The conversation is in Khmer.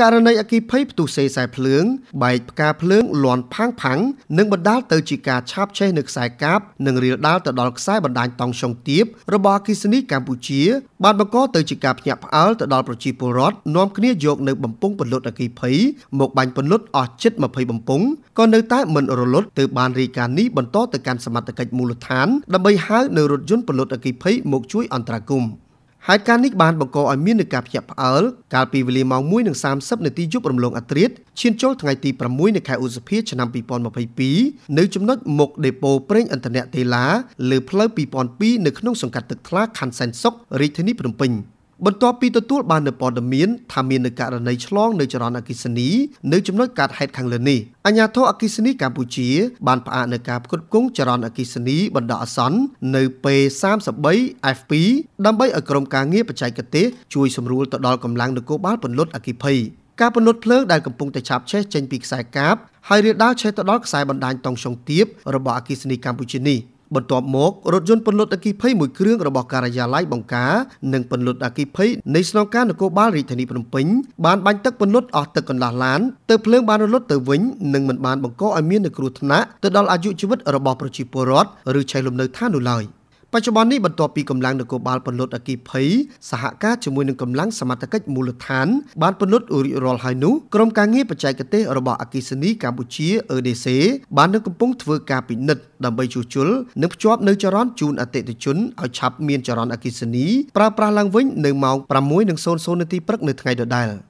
ករណីអគិភ័យផ្ទុះសេខ្សែភ្លើងបែកផ្កាភ្លើងលាន់ផាំងផាំងនិងបណ្ដាលទៅជាការឆាបឆេះនៅខ្សែកាបនិងរាលដាលទៅដល់ខ្សែបណ្ដាញតង់ឆុងទៀបរបស់អគិសនីកម្ពុជា បានបង្កទៅជាការភ្ញាក់ផ្អើលទៅដល់ប្រជាពលរដ្ឋនាំគ្នាយកនៅបំពង់ពន្លត់អគិភ័យមកបាញ់ពន្លត់អស់ជិត20បំពង់ក៏នៅតែមិនរលត់ទើបបានរាយការណ៍នេះបន្តទៅកាន់សមត្ថកិច្ចមូលដ្ឋានដើម្បីហៅនៅរថយន្តពន្លត់អគិភ័យមកជួយអន្តរាគមន៍ហើយការនេះបានបង្កឲ្យមាននឹងការភ្ញាក់ផ្អើលកាលពីវេលាម៉ោង1:30នាទីយប់រំលងអត្រាតឈានចូលថ្ងៃទី6នៃខែឧសភាឆ្នាំ2022នៅចំណុចមុខដេប៉ូប្រេងឥន្ធនៈតេឡាលើផ្លូវ2002នៅក្នុងសង្កាត់ទឹកថ្លាខណ្ឌសែនសុខរាជធានីភ្នំពេញ។បន្ទាប់ពីទទួលបាននូវព័ត៌មានថាមាននៅករណីឆ្លងនៅចរន្តអគិសនីនៅចំណុចកាត់ហេតុខាងលើនេះអាជ្ញាធរអគិសនីកម្ពុជាបានផ្អាកនៅការផ្គត់ផ្គង់ចរន្តអគិសនីបណ្ដោះអាសន្ននៅ P33FP ដើម្បីឲ្យក្រុមការងារបច្ចេកទេសជួយសម្រួលទៅដល់កម្លាំងនគរបាលពន្លត់អគិភ័យការពន្លត់ភ្លើងដែលកំពុងតែឆាបឆេះចេញពីខ្សែកាបហើយរាលដាលឆេះទៅដល់ខ្សែបណ្ដាញតង់ឆុងទៀបរបស់អគិសនីកម្ពុជានេះបន្ទាប់មករថយន្តពន្លត់អគ្គិភ័យមួយគ្រឿងរបស់ការិយាល័យបង្ការនិងពន្លត់អគ្គិភ័យនៃស្នងការនគរបាលរាជធានីភ្នំពេញបានបាញ់ទឹកពន្លត់អស់ទឹកកន្លះឡានទៅភ្លើងបានរលត់ទៅវិញនិងមិនបានបង្កឲ្យមានគ្រោះថ្នាក់ទៅដល់អាយុជីវិតរបស់ប្រជាពលរដ្ឋឬឆេះលំនៅឋាននោះឡើយ។បច្ចុប្បន្ននេះបន្ទាប់ពីកម្លាំងនគរបាលពន្លត់អគិភ័យសហការជាមួយនឹងកម្លាំងសមត្ថកិច្ចមូលដ្ឋានបានពន្លត់រួចរាល់ហើយនោះក្រុមការងារបច្ចេកទេសរបស់អគិសនីកម្ពុជា EDC បាននឹងកំពុងធ្វើការពិនិត្យដើម្បីជួសជុលនិងភ្ជាប់នៅចរន្តជូនអតិថិជនឲ្យឆាប់មានចរន្តអគិសនីប្រើប្រាស់ឡើងវិញនៅម៉ោង6:00នាទីព្រឹកនៅថ្ងៃដដែល។